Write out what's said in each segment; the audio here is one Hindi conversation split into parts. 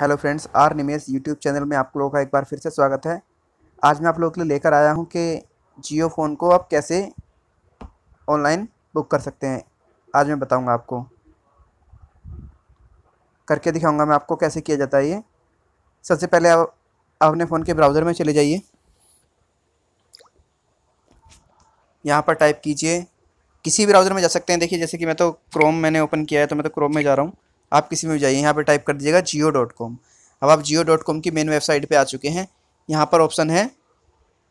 hello friends R Nimesh YouTube channel में आप लोगों का एक बार फिर से स्वागत है आज मैं आप लोगों के लिए लेकर आया हूं कि जियो फ़ोन को आप कैसे ऑनलाइन बुक कर सकते हैं आज मैं बताऊंगा आपको करके दिखाऊंगा मैं आपको कैसे किया जाता है ये सबसे पहले आप अपने फ़ोन के ब्राउज़र में चले जाइए यहाँ पर टाइप कीजिए किसी भी ब्राउज़र में जा सकते हैं देखिए जैसे कि मैं तो क्रोम मैंने ओपन किया है तो मैं तो क्रोम में जा रहा हूँ आप किसी में भी जाइए यहाँ पर टाइप कर दीजिएगा जियो डॉट कॉम अब आप जियो डॉट कॉम की मेन वेबसाइट पर आ चुके हैं यहाँ पर ऑप्शन है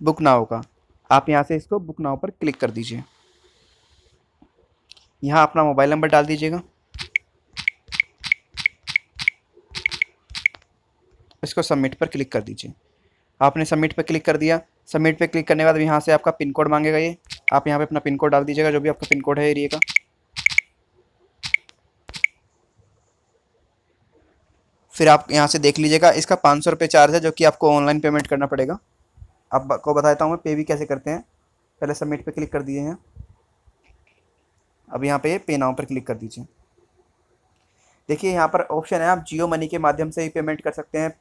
बुक नाव का आप यहाँ से इसको बुक नाव पर क्लिक कर दीजिए यहाँ अपना मोबाइल नंबर डाल दीजिएगा इसको सबमिट पर क्लिक कर दीजिए आपने सबमिट पर क्लिक कर दिया सबमिट पर क्लिक करने के बाद यहाँ से आपका पिन कोड मांगेगा ये आप यहाँ पे अपना पिन कोड डाल दीजिएगा जो भी आपका पिन कोड है एरिए का फिर आप यहाँ से देख लीजिएगा इसका पाँच सौ रुपये चार्ज है जो कि आपको ऑनलाइन पेमेंट करना पड़ेगा आपको बताता हूँ मैं पे भी कैसे करते हैं पहले सबमिट पर क्लिक कर दिए हैं अब यहाँ पे पे नाउ पर क्लिक कर दीजिए देखिए यहाँ पर ऑप्शन है आप जियो मनी के माध्यम से ही पेमेंट कर सकते हैं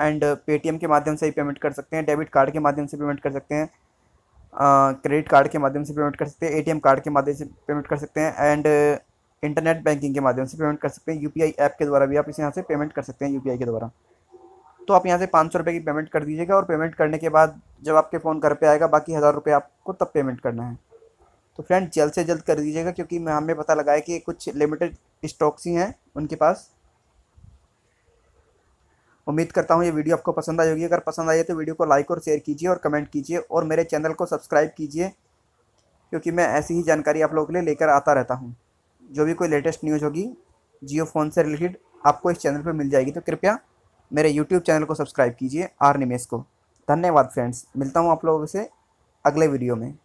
एंड पेटीएम के माध्यम से ही पेमेंट कर सकते हैं डेबिट कार्ड के माध्यम से पेमेंट कर सकते हैं क्रेडिट कार्ड के माध्यम से पेमेंट कर सकते हैं एटीएम कार्ड के माध्यम से पेमेंट कर सकते हैं एंड इंटरनेट बैंकिंग के माध्यम से पेमेंट कर सकते हैं यूपीआई ऐप के द्वारा भी आप इसे यहाँ से पेमेंट कर सकते हैं यूपीआई के द्वारा तो आप यहाँ से पाँच सौ रुपये की पेमेंट कर दीजिएगा और पेमेंट करने के बाद जब आपके फ़ोन घर पर आएगा बाकी हज़ार रुपये आपको तब पेमेंट करना है तो फ्रेंड जल्द से जल्द कर दीजिएगा क्योंकि हमें पता लगा है कि कुछ लिमिटेड स्टॉक्स ही हैं उनके पास उम्मीद करता हूँ ये वीडियो आपको पसंद आई होगी अगर पसंद आई है तो वीडियो को लाइक और शेयर कीजिए और कमेंट कीजिए और मेरे चैनल को सब्सक्राइब कीजिए क्योंकि मैं ऐसी ही जानकारी आप लोगों के लिए लेकर आता रहता हूँ जो भी कोई लेटेस्ट न्यूज़ होगी जियो फ़ोन से रिलेटेड आपको इस चैनल पर मिल जाएगी तो कृपया मेरे यूट्यूब चैनल को सब्सक्राइब कीजिए आर निमेश को धन्यवाद फ्रेंड्स मिलता हूँ आप लोगों से अगले वीडियो में